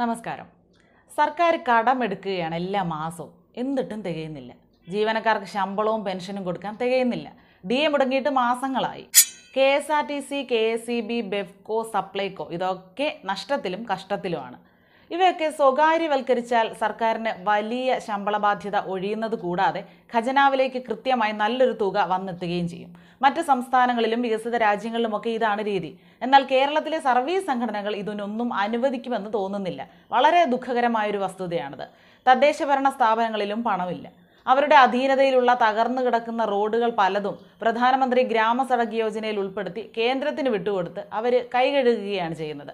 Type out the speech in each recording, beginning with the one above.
നമസ്കാരം സർക്കാർ കടമെടുക്കുകയാണ് എല്ലാ മാസവും എന്നിട്ടും തികയുന്നില്ല ജീവനക്കാർക്ക് ശമ്പളവും പെൻഷനും കൊടുക്കാൻ തികയുന്നില്ല ഡി എ മുടങ്ങിയിട്ട് മാസങ്ങളായി K S R T C K S E B Bevco Supplyco ഇതൊക്കെ നഷ്ടത്തിലും കഷ്ടത്തിലുമാണ് ഇവയൊക്കെ സ്വകാര്യവൽക്കരിച്ചാൽ സർക്കാരിന് വലിയ ശമ്പള ബാധ്യത ഒഴിയുന്നത് കൂടാതെ ഖജനാവിലേക്ക് കൃത്യമായി നല്ലൊരു തുക വന്നെത്തുകയും ചെയ്യും മറ്റ് സംസ്ഥാനങ്ങളിലും വികസിത രാജ്യങ്ങളിലുമൊക്കെ ഇതാണ് രീതി എന്നാൽ കേരളത്തിലെ സർവീസ് സംഘടനകൾ ഇതിനൊന്നും അനുവദിക്കുമെന്ന് തോന്നുന്നില്ല വളരെ ദുഃഖകരമായൊരു വസ്തുതയാണിത് തദ്ദേശഭരണ സ്ഥാപനങ്ങളിലും പണമില്ല അവരുടെ അധീനതയിലുള്ള തകർന്നു കിടക്കുന്ന റോഡുകൾ പലതും പ്രധാനമന്ത്രി ഗ്രാമ യോജനയിൽ ഉൾപ്പെടുത്തി കേന്ദ്രത്തിന് വിട്ടുകൊടുത്ത് അവർ കൈകഴുകുകയാണ് ചെയ്യുന്നത്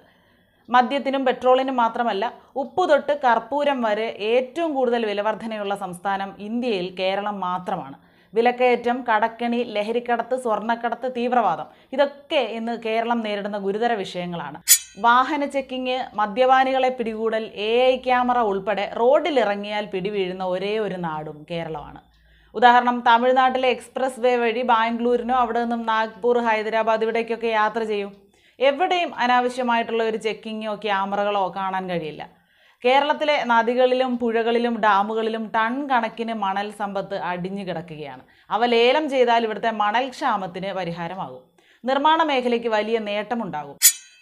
മദ്യത്തിനും പെട്രോളിനും മാത്രമല്ല ഉപ്പ് തൊട്ട് കർപ്പൂരം വരെ ഏറ്റവും കൂടുതൽ വിലവർദ്ധനയുള്ള സംസ്ഥാനം ഇന്ത്യയിൽ കേരളം മാത്രമാണ് വിലക്കയറ്റം കടക്കണി ലഹരിക്കടത്ത് സ്വർണ്ണക്കടത്ത് തീവ്രവാദം ഇതൊക്കെ ഇന്ന് കേരളം നേരിടുന്ന ഗുരുതര വിഷയങ്ങളാണ് വാഹന ചെക്കിങ് മദ്യപാനികളെ പിടികൂടൽ എ ഐ ക്യാമറ ഉൾപ്പെടെ റോഡിലിറങ്ങിയാൽ പിടിവീഴുന്ന ഒരേ ഒരു നാടും കേരളമാണ് ഉദാഹരണം തമിഴ്നാട്ടിലെ എക്സ്പ്രസ് വേ വഴി ബാംഗ്ലൂരിനോ അവിടെ നിന്നും നാഗ്പൂർ ഹൈദരാബാദ് ഇവിടേക്കൊക്കെ യാത്ര ചെയ്യും എവിടെയും അനാവശ്യമായിട്ടുള്ള ഒരു ചെക്കിങ്ങോ ക്യാമറകളോ കാണാൻ കഴിയില്ല കേരളത്തിലെ നദികളിലും പുഴകളിലും ഡാമുകളിലും ടൺ കണക്കിന് മണൽ സമ്പത്ത് അടിഞ്ഞു കിടക്കുകയാണ് അവ ലേലം ചെയ്താൽ ഇവിടുത്തെ മണൽ ക്ഷാമത്തിന് പരിഹാരമാകും നിർമ്മാണ മേഖലയ്ക്ക് വലിയ നേട്ടമുണ്ടാകും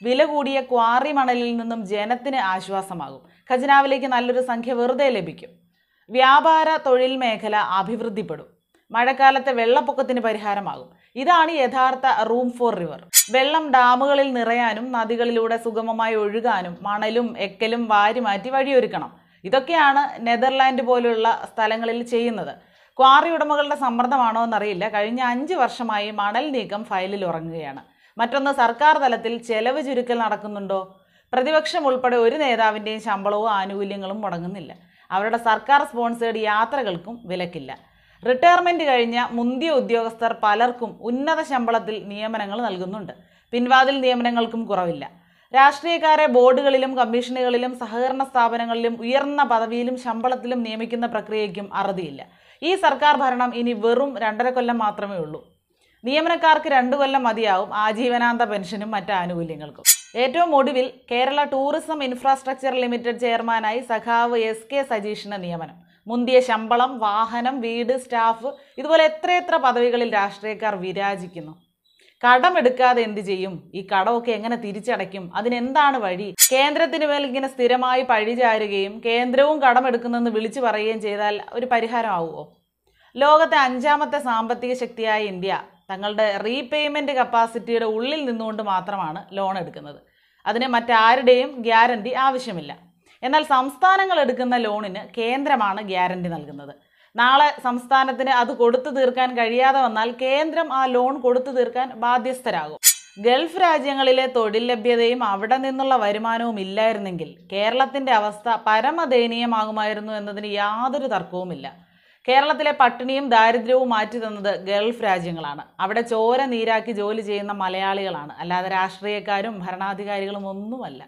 വില കൂടിയ ക്വാറി മണലിൽ നിന്നും ജനത്തിന് ആശ്വാസമാകും ഖജനാവിലേക്ക് നല്ലൊരു സംഖ്യ വെറുതെ ലഭിക്കും വ്യാപാര തൊഴിൽ മേഖല അഭിവൃദ്ധിപ്പെടും മഴക്കാലത്തെ വെള്ളപ്പൊക്കത്തിന് പരിഹാരമാകും ഇതാണ് യഥാർത്ഥ റൂം ഫോർ റിവർ വെള്ളം ഡാമുകളിൽ നിറയാനും നദികളിലൂടെ സുഗമമായി ഒഴുകാനും മണലും എക്കലും വാരിമാറ്റി വഴിയൊരുക്കണം ഇതൊക്കെയാണ് നെതർലാൻഡ് പോലുള്ള സ്ഥലങ്ങളിൽ ചെയ്യുന്നത് ക്വാറി ഉടമകളുടെ സമ്മർദ്ദമാണോ എന്നറിയില്ല കഴിഞ്ഞ അഞ്ച് വർഷമായി മണൽ നീക്കം ഫയലിൽ ഉറങ്ങുകയാണ് മറ്റൊന്ന് സർക്കാർ തലത്തിൽ ചെലവ് ചുരുക്കൽ നടക്കുന്നുണ്ടോ പ്രതിപക്ഷം ഉൾപ്പെടെ ഒരു നേതാവിൻ്റെയും ശമ്പളവും ആനുകൂല്യങ്ങളും മുടങ്ങുന്നില്ല അവരുടെ സർക്കാർ സ്പോൺസേഡ് യാത്രകൾക്കും വിലക്കില്ല റിട്ടയർമെന്റ് കഴിഞ്ഞ മുന്തിയ ഉദ്യോഗസ്ഥർ പലർക്കും ഉന്നത ശമ്പളത്തിൽ നിയമനങ്ങൾ നൽകുന്നുണ്ട് പിൻവാതിൽ നിയമനങ്ങൾക്കും കുറവില്ല രാഷ്ട്രീയക്കാരെ ബോർഡുകളിലും കമ്മീഷനുകളിലും സഹകരണ സ്ഥാപനങ്ങളിലും ഉയർന്ന പദവിയിലും ശമ്പളത്തിലും നിയമിക്കുന്ന പ്രക്രിയയ്ക്കും അറുതിയില്ല ഈ സർക്കാർ ഭരണം ഇനി വെറും രണ്ടര കൊല്ലം മാത്രമേ ഉള്ളൂ നിയമനക്കാർക്ക് രണ്ടു കൊല്ലം മതിയാവും ആജീവനാന്ത പെൻഷനും മറ്റ് ആനുകൂല്യങ്ങൾക്കും ഏറ്റവും ഒടുവിൽ കേരള ടൂറിസം ഇൻഫ്രാസ്ട്രക്ചർ ലിമിറ്റഡ് ചെയർമാനായി സഖാവ് എസ് കെ സജീഷിന്റെ നിയമനം മുന്തിയ ശമ്പളം വാഹനം വീട് സ്റ്റാഫ് ഇതുപോലെ എത്ര എത്ര പദവികളിൽ രാഷ്ട്രീയക്കാർ വിരാജിക്കുന്നു കടമെടുക്കാതെ എന്ത് ചെയ്യും ഈ കടമൊക്കെ എങ്ങനെ തിരിച്ചടയ്ക്കും അതിനെന്താണ് വഴി കേന്ദ്രത്തിന് മേൽ ഇങ്ങനെ സ്ഥിരമായി പഴി ചാരുകയും കേന്ദ്രവും കടമെടുക്കുന്നെന്ന് വിളിച്ചു പറയുകയും ചെയ്താൽ ഒരു പരിഹാരമാവുമോ ലോകത്തെ അഞ്ചാമത്തെ സാമ്പത്തിക ശക്തിയായ ഇന്ത്യ തങ്ങളുടെ റീപേയ്മെൻറ്റ് കപ്പാസിറ്റിയുടെ ഉള്ളിൽ നിന്നുകൊണ്ട് മാത്രമാണ് ലോൺ എടുക്കുന്നത് അതിന് മറ്റാരുടെയും ഗ്യാരണ്ടി ആവശ്യമില്ല എന്നാൽ സംസ്ഥാനങ്ങൾ എടുക്കുന്ന ലോണിന് കേന്ദ്രമാണ് ഗ്യാരണ്ടി നൽകുന്നത് നാളെ സംസ്ഥാനത്തിന് അത് കൊടുത്തു തീർക്കാൻ കഴിയാതെ വന്നാൽ കേന്ദ്രം ആ ലോൺ കൊടുത്തു തീർക്കാൻ ബാധ്യസ്ഥരാകും ഗൾഫ് രാജ്യങ്ങളിലെ തൊഴിൽ ലഭ്യതയും അവിടെ നിന്നുള്ള വരുമാനവും ഇല്ലായിരുന്നെങ്കിൽ കേരളത്തിന്റെ അവസ്ഥ പരമദയനീയമാകുമായിരുന്നു എന്നതിന് യാതൊരു തർക്കവുമില്ല കേരളത്തിലെ പട്ടിണിയും ദാരിദ്ര്യവും മാറ്റി തന്നത് ഗൾഫ് രാജ്യങ്ങളാണ് അവിടെ ചോര നീരാക്കി ജോലി ചെയ്യുന്ന മലയാളികളാണ് അല്ലാതെ രാഷ്ട്രീയക്കാരും ഭരണാധികാരികളും ഒന്നുമല്ല